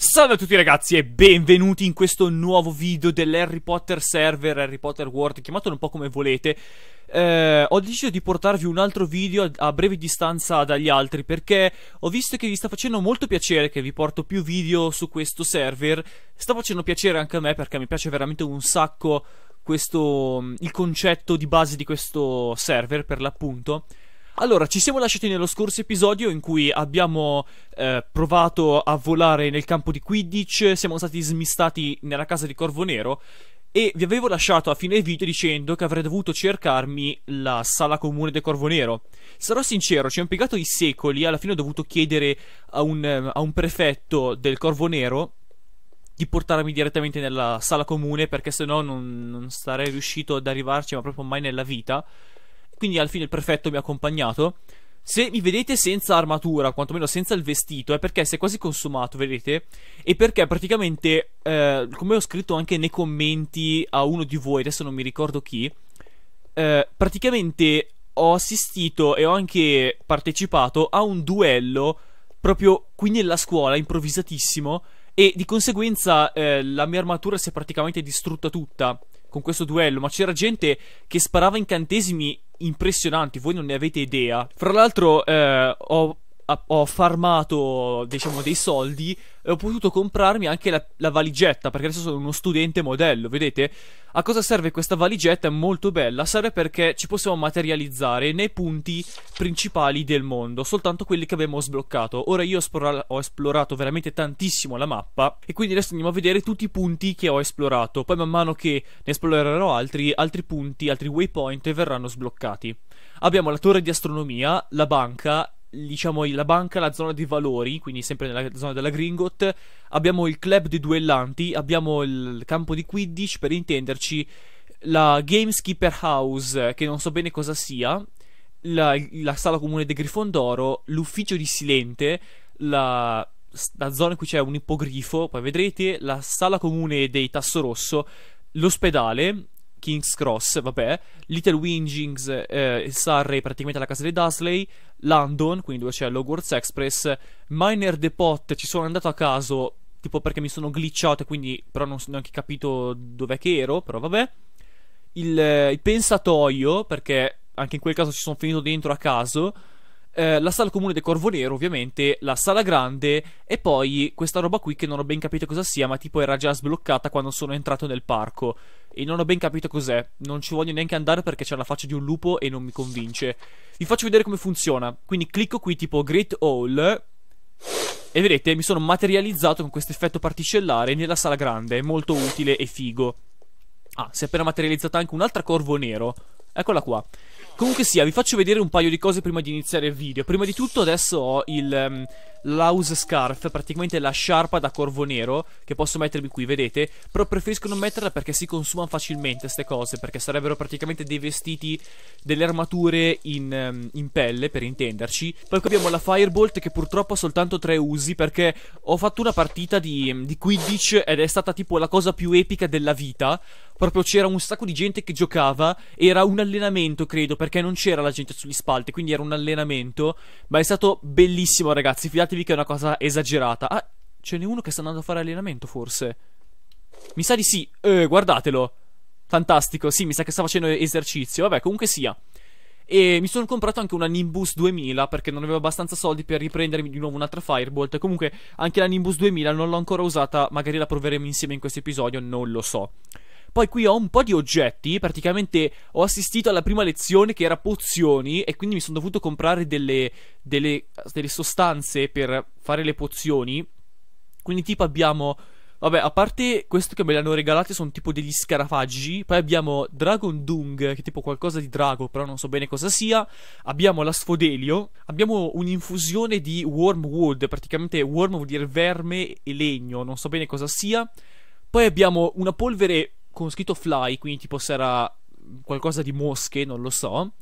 Salve a tutti ragazzi e benvenuti in questo nuovo video dell'Harry Potter server, Harry Potter World, chiamatelo un po' come volete eh, Ho deciso di portarvi un altro video a breve distanza dagli altri perché ho visto che vi sta facendo molto piacere che vi porto più video su questo server Sta facendo piacere anche a me perché mi piace veramente un sacco questo, il concetto di base di questo server per l'appunto allora, ci siamo lasciati nello scorso episodio in cui abbiamo eh, provato a volare nel campo di Quidditch, siamo stati smistati nella casa di Corvo Nero e vi avevo lasciato a fine video dicendo che avrei dovuto cercarmi la sala comune del Corvo Nero. Sarò sincero, ci ho impiegato i secoli, alla fine ho dovuto chiedere a un, a un prefetto del Corvo Nero di portarmi direttamente nella sala comune perché sennò non, non starei riuscito ad arrivarci ma proprio mai nella vita quindi alla fine il prefetto mi ha accompagnato. Se mi vedete senza armatura, quantomeno senza il vestito, è perché si è quasi consumato, vedete? E perché praticamente, eh, come ho scritto anche nei commenti a uno di voi, adesso non mi ricordo chi, eh, praticamente ho assistito e ho anche partecipato a un duello proprio qui nella scuola, improvvisatissimo, e di conseguenza eh, la mia armatura si è praticamente distrutta tutta con questo duello, ma c'era gente che sparava incantesimi impressionanti, voi non ne avete idea. Fra l'altro, eh, ho ho farmato, diciamo, dei soldi e ho potuto comprarmi anche la, la, valigetta, perché adesso sono uno studente modello, vedete? A cosa serve questa valigetta? È molto bella, serve perché ci possiamo materializzare nei punti principali del mondo, soltanto quelli che abbiamo sbloccato. Ora io ho esplorato veramente tantissimo la mappa e quindi adesso andiamo a vedere tutti i punti che ho esplorato. Poi man mano che ne esplorerò altri, altri punti, altri waypoint verranno sbloccati. Abbiamo la torre di astronomia, la banca diciamo la banca, la zona dei valori, quindi sempre nella zona della Gringot, abbiamo il club dei duellanti, abbiamo il campo di Quidditch, per intenderci, la Gameskeeper House, che non so bene cosa sia, la, la sala comune dei Grifondoro, l'ufficio di Silente, la, la zona in cui c'è un ippogrifo, poi vedrete, la sala comune dei Tasso Rosso, l'ospedale, King's Cross, vabbè, Little Wingings eh, e Surrey, praticamente la casa dei Dursley, London, quindi dove c'è l'Hogwarts Express, Miner Depot, ci sono andato a caso, tipo perché mi sono glitchato e quindi però non ho neanche capito dov'è che ero, però vabbè. Il, eh, il pensatoio, perché anche in quel caso ci sono finito dentro a caso eh, la sala comune del Corvo Nero, ovviamente, la sala grande e poi questa roba qui che non ho ben capito cosa sia, ma tipo era già sbloccata quando sono entrato nel parco. E non ho ben capito cos'è. Non ci voglio neanche andare perché c'è la faccia di un lupo e non mi convince. Vi faccio vedere come funziona. Quindi clicco qui tipo Great Hall. E vedete, mi sono materializzato con questo effetto particellare nella sala grande. Molto utile e figo. Ah, si è appena materializzata anche un corvo nero. Eccola qua. Comunque sia, vi faccio vedere un paio di cose prima di iniziare il video. Prima di tutto adesso ho il um, ehm, Louse Scarf, praticamente la sciarpa da corvo nero, che posso mettermi qui, vedete? Però preferisco non metterla perché si consumano facilmente queste cose, perché sarebbero praticamente dei vestiti, delle armature in, um, in pelle, per intenderci. Poi qui abbiamo la Firebolt che purtroppo ha soltanto tre usi, perché ho fatto una partita di, ehm, di Quidditch ed è stata tipo la cosa più epica della vita. Proprio c'era un sacco di gente che giocava, era una allenamento, credo, perché non c'era la gente sugli spalti, quindi era un allenamento. Ma è stato bellissimo, ragazzi. Fidatevi che è una cosa esagerata. Ah, ce n'è uno che sta andando a fare allenamento, forse. Mi sa di sì. Eh, guardatelo. Fantastico, sì, mi sa che sta facendo esercizio. Vabbè, comunque sia. E mi sono comprato anche una Nimbus 2000 perché non avevo abbastanza soldi per riprendermi di nuovo un'altra Firebolt. Comunque, anche la Nimbus 2000 non l'ho ancora usata. Magari la proveremo insieme in questo episodio, non lo so. Poi qui ho un po' di oggetti, praticamente ho assistito alla prima lezione che era pozioni e quindi mi sono dovuto comprare delle, delle, delle sostanze per fare le pozioni. Quindi tipo abbiamo... Vabbè, a parte questo che me l'hanno regalato sono tipo degli scarafaggi. Poi abbiamo Dragon Dung, che è tipo qualcosa di drago, però non so bene cosa sia. Abbiamo la sfodelio. Abbiamo un'infusione di wormwood. Praticamente worm vuol dire verme e legno, non so bene cosa sia. Poi abbiamo una polvere con scritto fly, quindi tipo sarà qualcosa di mosche, non lo so.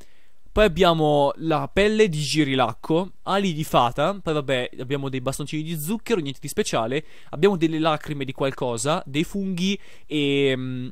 Poi abbiamo la pelle di girilacco, ali di fata, poi vabbè abbiamo dei bastoncini di zucchero, niente di speciale, abbiamo delle lacrime di qualcosa, dei funghi e... Mm,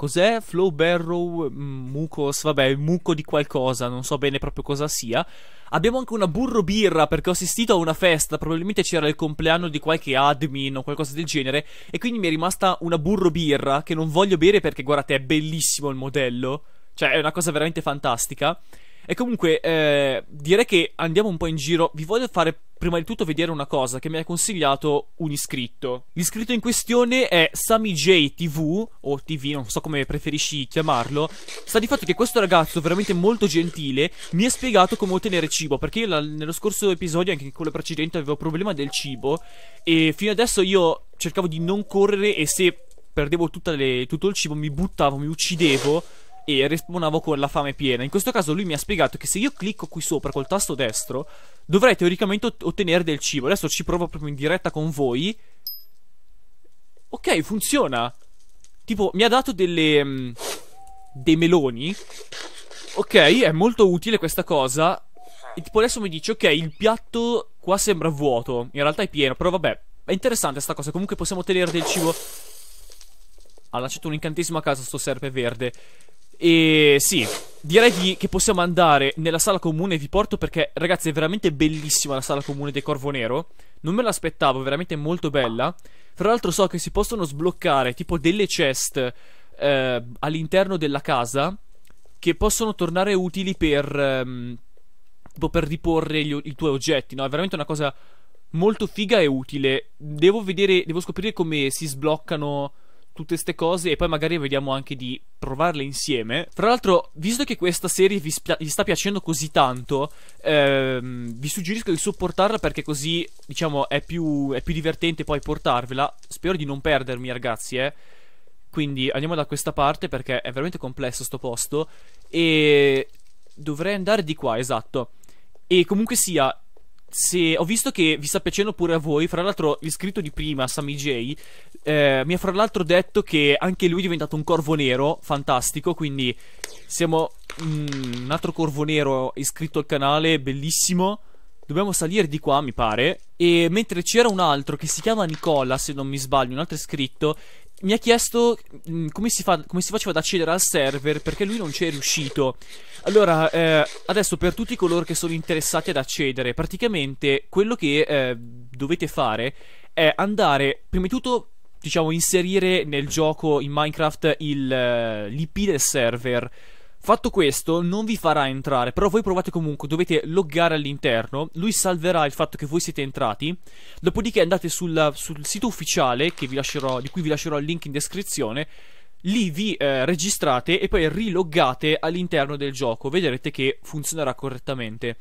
Cos'è Flow Barrow mm, Mucos? Vabbè, muco di qualcosa, non so bene proprio cosa sia. Abbiamo anche una burro birra perché ho assistito a una festa, probabilmente c'era il compleanno di qualche admin o qualcosa del genere, e quindi mi è rimasta una burro birra che non voglio bere perché guardate, è bellissimo il modello. Cioè, è una cosa veramente fantastica. E comunque, eh, direi che andiamo un po' in giro. Vi voglio fare prima di tutto vedere una cosa che mi ha consigliato un iscritto. L'iscritto in questione è SamiJTV, o TV, non so come preferisci chiamarlo. Sta di fatto che questo ragazzo, veramente molto gentile, mi ha spiegato come ottenere cibo, perché io la, nello scorso episodio, anche in quello precedente, avevo problema del cibo, e fino adesso io cercavo di non correre e se perdevo le, tutto il cibo mi buttavo, mi uccidevo e respawnavo con la fame piena. In questo caso lui mi ha spiegato che se io clicco qui sopra col tasto destro dovrei teoricamente ottenere del cibo. Adesso ci provo proprio in diretta con voi. Ok, funziona. Tipo, mi ha dato delle... Mm, dei meloni. Ok, è molto utile questa cosa. E tipo adesso mi dice, ok, il piatto qua sembra vuoto. In realtà è pieno, però vabbè. È interessante sta cosa, comunque possiamo ottenere del cibo... Ha lasciato un incantesimo a casa sto serpe verde. E sì, direi di, che possiamo andare nella sala comune, vi porto perché ragazzi è veramente bellissima la sala comune del Corvo Nero. Non me l'aspettavo, è veramente molto bella. Tra l'altro so che si possono sbloccare tipo delle chest eh, all'interno della casa che possono tornare utili per... Ehm, tipo per riporre gli, i tuoi oggetti, no? È veramente una cosa molto figa e utile. Devo vedere, devo scoprire come si sbloccano tutte queste cose e poi magari vediamo anche di provarle insieme. Tra l'altro, visto che questa serie vi, vi sta piacendo così tanto, ehm, vi suggerisco di supportarla perché così, diciamo, è più, è più divertente poi portarvela. Spero di non perdermi, ragazzi, eh. Quindi andiamo da questa parte perché è veramente complesso sto posto e dovrei andare di qua, esatto. E comunque sia, se ho visto che vi sta piacendo pure a voi, fra l'altro l'iscritto di prima, Sammy J, eh, mi ha fra l'altro detto che anche lui è diventato un corvo nero, fantastico, quindi siamo mm, un altro corvo nero iscritto al canale, bellissimo. Dobbiamo salire di qua, mi pare. E mentre c'era un altro che si chiama Nicola, se non mi sbaglio, un altro iscritto, mi ha chiesto mh, mm, come, si fa, come, si faceva ad accedere al server perché lui non ci è riuscito. Allora, eh, adesso per tutti coloro che sono interessati ad accedere, praticamente quello che eh, dovete fare è andare, prima di tutto, diciamo, inserire nel gioco in Minecraft il, eh, l'IP del server Fatto questo, non vi farà entrare, però voi provate comunque, dovete loggare all'interno, lui salverà il fatto che voi siete entrati, dopodiché andate sul, sul sito ufficiale, lascerò, di cui vi lascerò il link in descrizione, lì vi eh, registrate e poi riloggate all'interno del gioco, vedrete che funzionerà correttamente.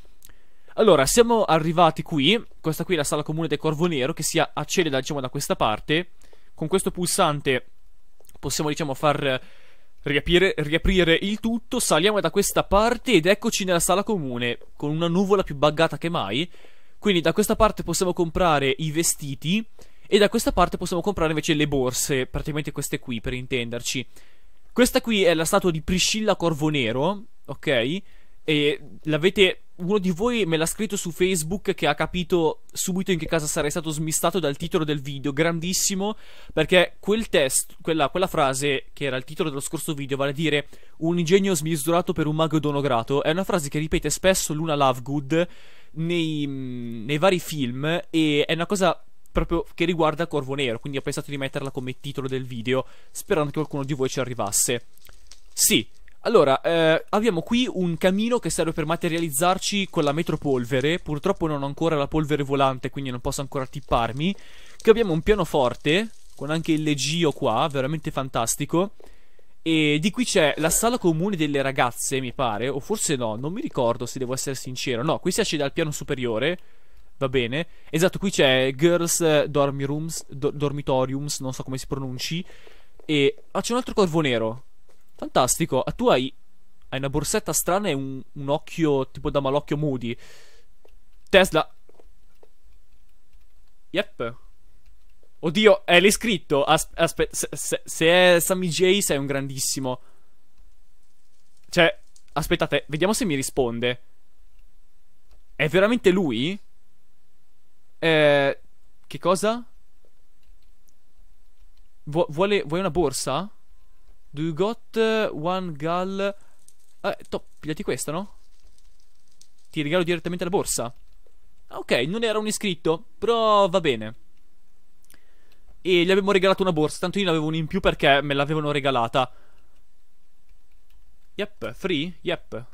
Allora, siamo arrivati qui, questa qui è la sala comune del Corvo Nero, che si accede da, diciamo, da questa parte, con questo pulsante possiamo diciamo far Riaprire, riaprire, il tutto, saliamo da questa parte ed eccoci nella sala comune, con una nuvola più buggata che mai. Quindi da questa parte possiamo comprare i vestiti e da questa parte possiamo comprare invece le borse, praticamente queste qui per intenderci. Questa qui è la statua di Priscilla Corvo Nero, ok? E l'avete uno di voi me l'ha scritto su Facebook che ha capito subito in che casa sarei stato smistato dal titolo del video, grandissimo, perché quel test, quella, quella frase che era il titolo dello scorso video, vale a dire un ingegno smisurato per un mago donograto, è una frase che ripete spesso Luna Lovegood nei, nei vari film e è una cosa proprio che riguarda Corvo Nero, quindi ho pensato di metterla come titolo del video, sperando che qualcuno di voi ci arrivasse. Sì, allora, eh, abbiamo qui un camino che serve per materializzarci con la metropolvere. Purtroppo non ho ancora la polvere volante, quindi non posso ancora tipparmi. Qui abbiamo un pianoforte, con anche il legio qua, veramente fantastico. E di qui c'è la sala comune delle ragazze, mi pare, o forse no, non mi ricordo se devo essere sincero. No, qui si esce dal piano superiore, va bene. Esatto, qui c'è Girls eh, Dormi Rooms, do Dormitoriums, non so come si pronunci. E... Ah, c'è un altro corvo nero. Fantastico. Ah, tu hai, hai una borsetta strana e un, un occhio tipo da malocchio Moody. Tesla. Yep. Oddio, è eh, l'iscritto. Aspetta, aspe se, se, se, è Sammy J sei un grandissimo. Cioè, aspettate, vediamo se mi risponde. È veramente lui? Eh, che cosa? Vu vuole, vuoi una borsa? Do you got eh, one gal? Eh, top, pigliati questa, no? Ti regalo direttamente la borsa. Ok, non era un iscritto, però va bene. E gli abbiamo regalato una borsa, tanto io ne avevo una in più perché me l'avevano regalata. Yep, free? Yep.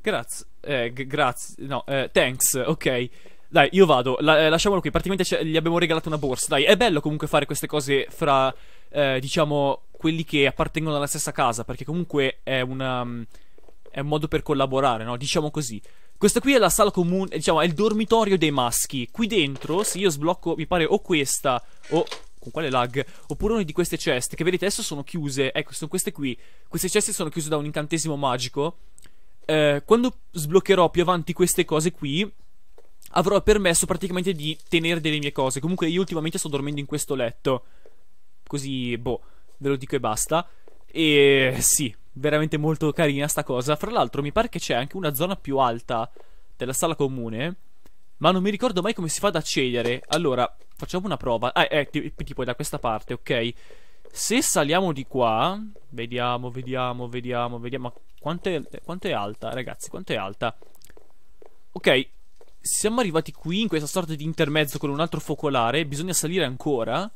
Grazie. Eh, grazie. No, eh, thanks, ok. Dai, io vado. La eh, lasciamolo qui. Praticamente gli abbiamo regalato una borsa. Dai, è bello comunque fare queste cose fra eh, diciamo, quelli che appartengono alla stessa casa, perché comunque è, una, mm, è un modo per collaborare, no? Diciamo così. Questa qui è la sala comune, eh, diciamo, è il dormitorio dei maschi. Qui dentro, se io sblocco, mi pare o questa o con quale lag, oppure una di queste ceste, che vedete adesso sono chiuse, ecco, sono queste qui, queste ceste sono chiuse da un incantesimo magico, eh, quando sbloccherò più avanti queste cose qui, avrò permesso praticamente di tenere delle mie cose, comunque io ultimamente sto dormendo in questo letto, Così, boh, ve lo dico e basta. E sì, veramente molto carina sta cosa. Fra l'altro, mi pare che c'è anche una zona più alta della sala comune. Ma non mi ricordo mai come si fa ad accedere. Allora, facciamo una prova. Ah, è eh, tipo da questa parte, ok. Se saliamo di qua, vediamo, vediamo, vediamo, vediamo. quanto è, quanto è alta, ragazzi? Quanto è alta? Ok, siamo arrivati qui in questa sorta di intermezzo con un altro focolare. Bisogna salire ancora.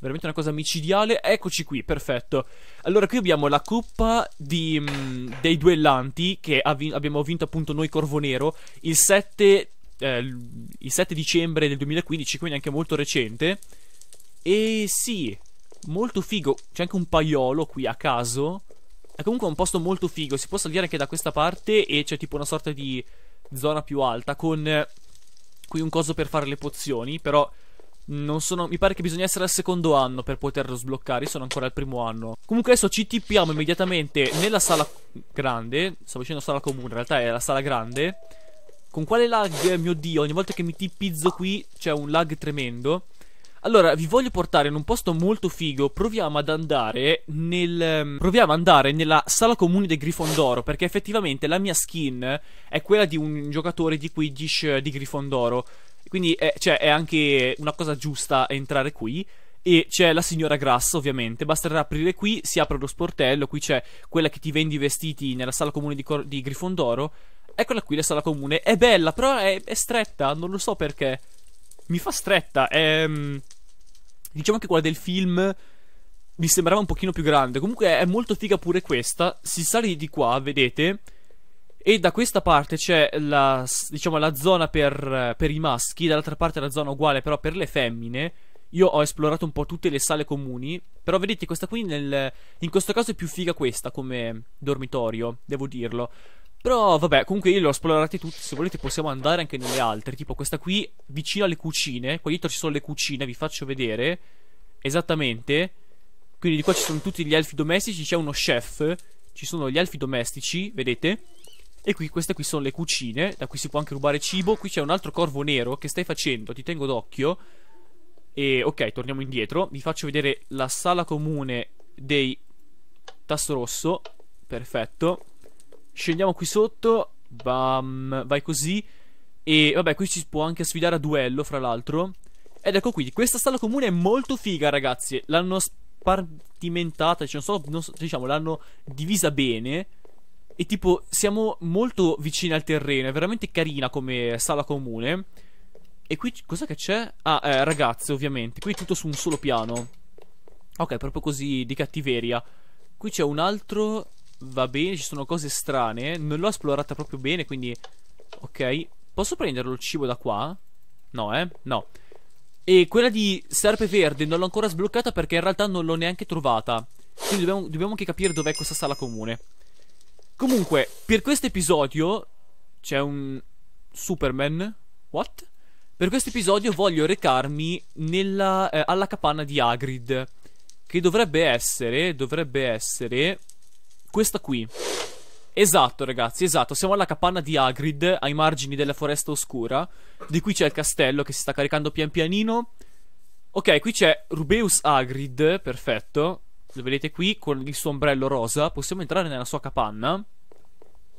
Veramente una cosa micidiale. Eccoci qui, perfetto. Allora, qui abbiamo la coppa di, mh, mm, dei duellanti che vi abbiamo vinto appunto noi Corvo Nero il 7, eh, il 7 dicembre del 2015, quindi anche molto recente. E sì, molto figo. C'è anche un paiolo qui a caso. È comunque un posto molto figo. Si può salire anche da questa parte e c'è tipo una sorta di zona più alta con eh, qui un coso per fare le pozioni, però non sono. Mi pare che bisogna essere al secondo anno per poterlo sbloccare. Io sono ancora al primo anno. Comunque adesso ci tippiamo immediatamente nella sala grande. Stavo dicendo sala comune, in realtà è la sala grande. Con quale lag, mio dio, ogni volta che mi tippizzo qui c'è un lag tremendo. Allora, vi voglio portare in un posto molto figo. Proviamo ad andare nel. Ehm, proviamo ad andare nella sala comune del Grifondoro. Perché effettivamente la mia skin è quella di un giocatore di Quidditch eh, di Grifondoro. Quindi è, cioè, è anche una cosa giusta entrare qui. E c'è la signora Grasso, ovviamente. Basterà aprire qui, si apre lo sportello. Qui c'è quella che ti vende i vestiti nella sala comune di, Cor- di Grifondoro. Eccola qui la sala comune. È bella, però è, è stretta. Non lo so perché. Mi fa stretta. È, mm, diciamo che quella del film mi sembrava un pochino più grande. Comunque è molto figa pure questa. Si sale di qua, vedete e da questa parte c'è la, diciamo, la zona per, per, i maschi, dall'altra parte la zona uguale però per le femmine. Io ho esplorato un po' tutte le sale comuni, però vedete questa qui nel, in questo caso è più figa questa come dormitorio, devo dirlo. Però vabbè, comunque io le ho esplorate tutte, se volete possiamo andare anche nelle altre, tipo questa qui vicino alle cucine, qua dietro ci sono le cucine, vi faccio vedere esattamente. Quindi di qua ci sono tutti gli elfi domestici, c'è uno chef, ci sono gli elfi domestici, vedete? E qui, queste qui sono le cucine, da cui si può anche rubare cibo. Qui c'è un altro corvo nero, che stai facendo? Ti tengo d'occhio. E, ok, torniamo indietro. Vi faccio vedere la sala comune dei tasto rosso. Perfetto. Scendiamo qui sotto. Bam, vai così. E, vabbè, qui ci si può anche sfidare a duello, fra l'altro. Ed ecco qui, questa sala comune è molto figa, ragazzi. L'hanno spartimentata, cioè, non so, non so diciamo, l'hanno divisa bene e tipo, siamo molto vicini al terreno. È veramente carina come sala comune. E qui cosa che c'è? Ah, eh, ragazze, ovviamente. Qui è tutto su un solo piano. Ok, proprio così di cattiveria. Qui c'è un altro. Va bene, ci sono cose strane. Non l'ho esplorata proprio bene, quindi. Ok. Posso prenderlo il cibo da qua? No, eh? No. E quella di serpe verde non l'ho ancora sbloccata perché in realtà non l'ho neanche trovata. Quindi dobbiamo, dobbiamo anche capire dov'è questa sala comune. Comunque, per questo episodio c'è un Superman. What? Per questo episodio voglio recarmi nella, eh, alla capanna di Agrid. Che dovrebbe essere. Dovrebbe essere. Questa qui. Esatto, ragazzi, esatto. Siamo alla capanna di Agrid, ai margini della foresta oscura. Di qui c'è il castello che si sta caricando pian pianino. Ok, qui c'è Rubeus Agrid, perfetto lo vedete qui, con il suo ombrello rosa, possiamo entrare nella sua capanna.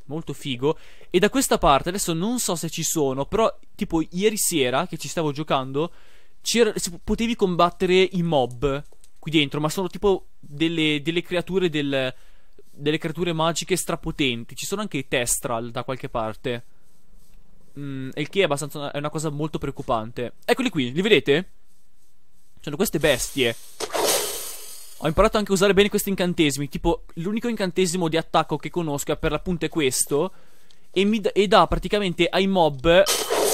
Molto figo. E da questa parte, adesso non so se ci sono, però tipo ieri sera che ci stavo giocando, potevi combattere i mob qui dentro, ma sono tipo delle, delle creature del, delle creature magiche strapotenti. Ci sono anche i Testral da qualche parte. Mm, il che è, abbastanza, è una cosa molto preoccupante. Eccoli qui, li vedete? Sono queste bestie. Ho imparato anche a usare bene questi incantesimi. Tipo, l'unico incantesimo di attacco che conosco è per l'appunto è questo. E, mi e dà praticamente ai mob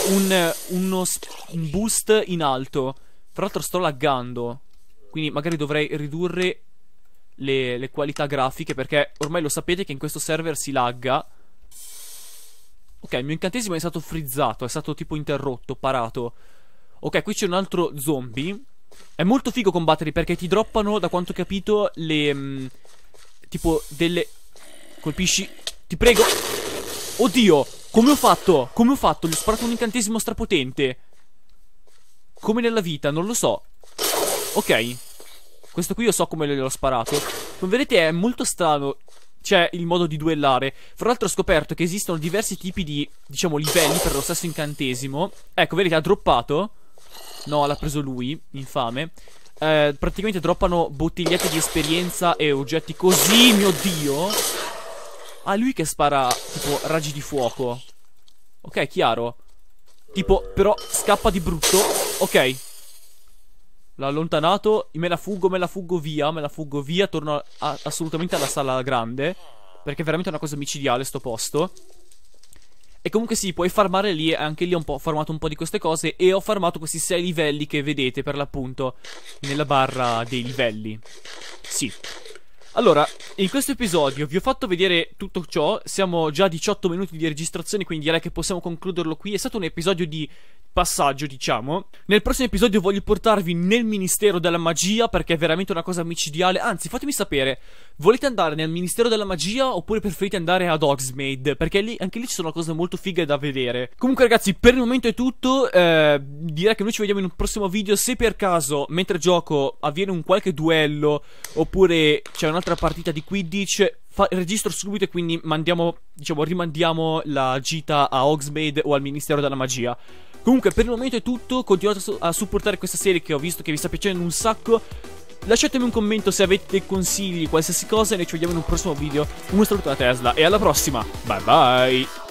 un, uno un boost in alto. Tra l'altro sto laggando. Quindi magari dovrei ridurre le, le qualità grafiche perché ormai lo sapete che in questo server si lagga. Ok, il mio incantesimo è stato frizzato, è stato tipo interrotto, parato. Ok, qui c'è un altro zombie è molto figo combattere perché ti droppano, da quanto ho capito, le... Mh, mm, tipo, delle... Colpisci... Ti prego! Oddio! Come ho fatto? Come ho fatto? Gli ho sparato un incantesimo strapotente. Come nella vita, non lo so. Ok. Questo qui io so come l'ho sparato. Come vedete è molto strano c'è il modo di duellare. Fra l'altro ho scoperto che esistono diversi tipi di, diciamo, livelli per lo stesso incantesimo. Ecco, vedete, ha droppato. No, l'ha preso lui, infame. Eh, praticamente droppano bottigliette di esperienza e oggetti così, mio dio. Ah, lui che spara, tipo, raggi di fuoco. Ok, chiaro. Tipo, però, scappa di brutto. Ok. L'ha allontanato. Me la fuggo, me la fuggo via, me la fuggo via. Torno a, assolutamente alla sala grande. Perché è veramente una cosa micidiale sto posto. E comunque sì, puoi farmare lì, anche lì ho un po' farmato un po' di queste cose e ho farmato questi sei livelli che vedete per l'appunto nella barra dei livelli. Sì. Allora, in questo episodio vi ho fatto vedere tutto ciò, siamo già a 18 minuti di registrazione, quindi direi che possiamo concluderlo qui. È stato un episodio di passaggio, diciamo. Nel prossimo episodio voglio portarvi nel Ministero della Magia perché è veramente una cosa micidiale. Anzi, fatemi sapere, volete andare nel Ministero della Magia oppure preferite andare ad Oxmade? Perché lì, anche lì ci sono cose molto fighe da vedere. Comunque ragazzi, per il momento è tutto. Eh, direi che noi ci vediamo in un prossimo video. Se per caso, mentre gioco, avviene un qualche duello oppure c'è un'altra partita di Quidditch fa- registro subito e quindi mandiamo, diciamo, rimandiamo la gita a Hogsmeade o al Ministero della Magia. Comunque, per il momento è tutto. Continuate a supportare questa serie che ho visto che vi sta piacendo un sacco. Lasciatemi un commento se avete consigli, qualsiasi cosa. E noi ci vediamo in un prossimo video. Uno saluto da Tesla e alla prossima. Bye bye.